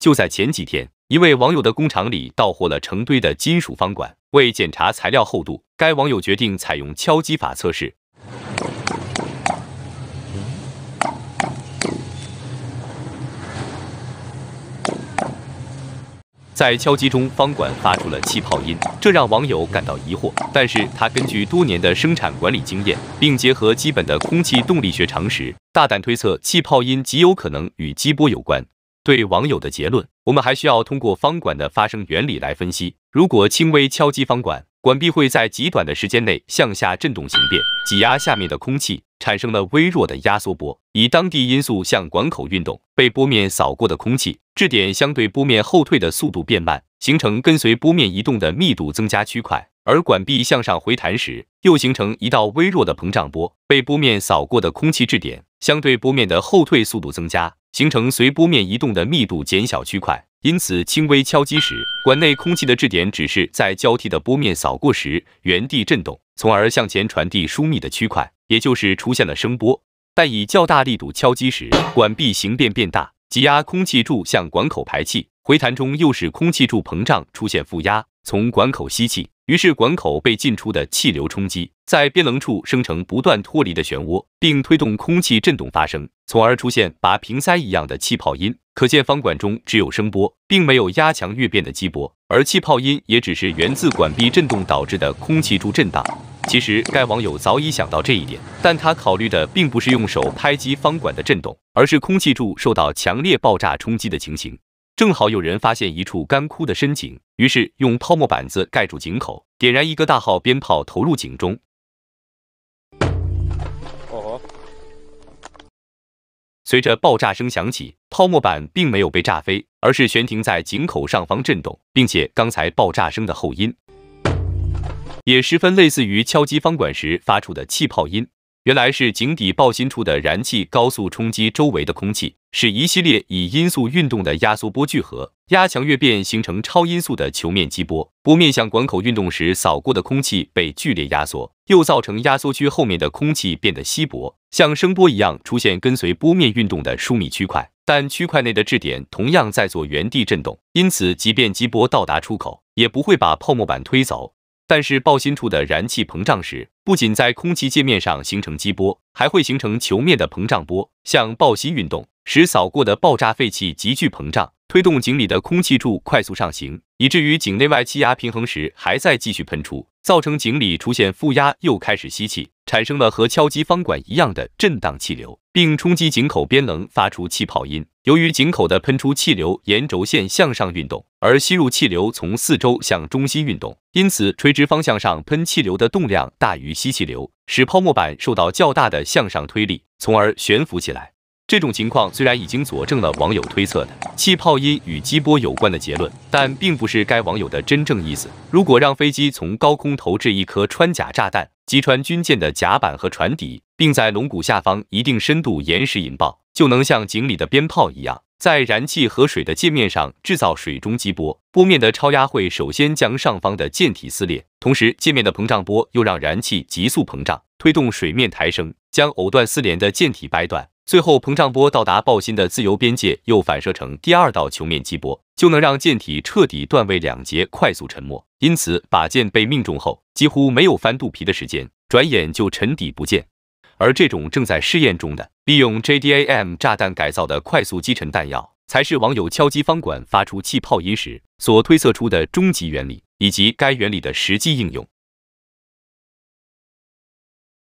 就在前几天，一位网友的工厂里到货了成堆的金属方管。为检查材料厚度，该网友决定采用敲击法测试。在敲击中，方管发出了气泡音，这让网友感到疑惑。但是他根据多年的生产管理经验，并结合基本的空气动力学常识，大胆推测，气泡音极有可能与激波有关。对网友的结论，我们还需要通过方管的发声原理来分析。如果轻微敲击方管，管壁会在极短的时间内向下振动形变，挤压下面的空气，产生了微弱的压缩波，以当地因素向管口运动。被波面扫过的空气质点相对波面后退的速度变慢，形成跟随波面移动的密度增加区块。而管壁向上回弹时，又形成一道微弱的膨胀波，被波面扫过的空气质点相对波面的后退速度增加。形成随波面移动的密度减小区块，因此轻微敲击时，管内空气的质点只是在交替的波面扫过时原地震动，从而向前传递疏密的区块，也就是出现了声波。但以较大力度敲击时，管壁形变变大，挤压空气柱向管口排气，回弹中又使空气柱膨胀，出现负压，从管口吸气。于是管口被进出的气流冲击，在边棱处生成不断脱离的漩涡，并推动空气振动发生，从而出现拔瓶塞一样的气泡音。可见方管中只有声波，并没有压强跃变的激波，而气泡音也只是源自管壁振动导致的空气柱震荡。其实该网友早已想到这一点，但他考虑的并不是用手拍击方管的震动，而是空气柱受到强烈爆炸冲击的情形。正好有人发现一处干枯的深井，于是用泡沫板子盖住井口，点燃一个大号鞭炮投入井中。随着爆炸声响起，泡沫板并没有被炸飞，而是悬停在井口上方震动，并且刚才爆炸声的后音也十分类似于敲击方管时发出的气泡音。原来是井底爆心处的燃气高速冲击周围的空气，使一系列以音速运动的压缩波聚合，压强跃变形成超音速的球面激波。波面向管口运动时，扫过的空气被剧烈压缩，又造成压缩区后面的空气变得稀薄，像声波一样出现跟随波面运动的疏密区块。但区块内的质点同样在做原地震动，因此即便激波到达出口，也不会把泡沫板推走。但是爆心处的燃气膨胀时，不仅在空气界面上形成激波，还会形成球面的膨胀波，向爆心运动，使扫过的爆炸废气急剧膨胀，推动井里的空气柱快速上行，以至于井内外气压平衡时，还在继续喷出，造成井里出现负压，又开始吸气，产生了和敲击方管一样的震荡气流，并冲击井口边棱，发出气泡音。由于井口的喷出气流沿轴线向上运动，而吸入气流从四周向中心运动，因此垂直方向上喷气流的动量大于吸气流，使泡沫板受到较大的向上推力，从而悬浮起来。这种情况虽然已经佐证了网友推测的气泡音与激波有关的结论，但并不是该网友的真正意思。如果让飞机从高空投掷一颗穿甲炸弹，击穿军舰的甲板和船底。并在龙骨下方一定深度岩石引爆，就能像井里的鞭炮一样，在燃气和水的界面上制造水中激波。波面的超压会首先将上方的舰体撕裂，同时界面的膨胀波又让燃气急速膨胀，推动水面抬升，将藕断丝连的舰体掰断。最后膨胀波到达爆心的自由边界，又反射成第二道球面激波，就能让舰体彻底断位两节，快速沉没。因此，靶舰被命中后几乎没有翻肚皮的时间，转眼就沉底不见。而这种正在试验中的利用 JDAM 炸弹改造的快速击沉弹药，才是网友敲击方管发出气泡音时所推测出的终极原理，以及该原理的实际应用。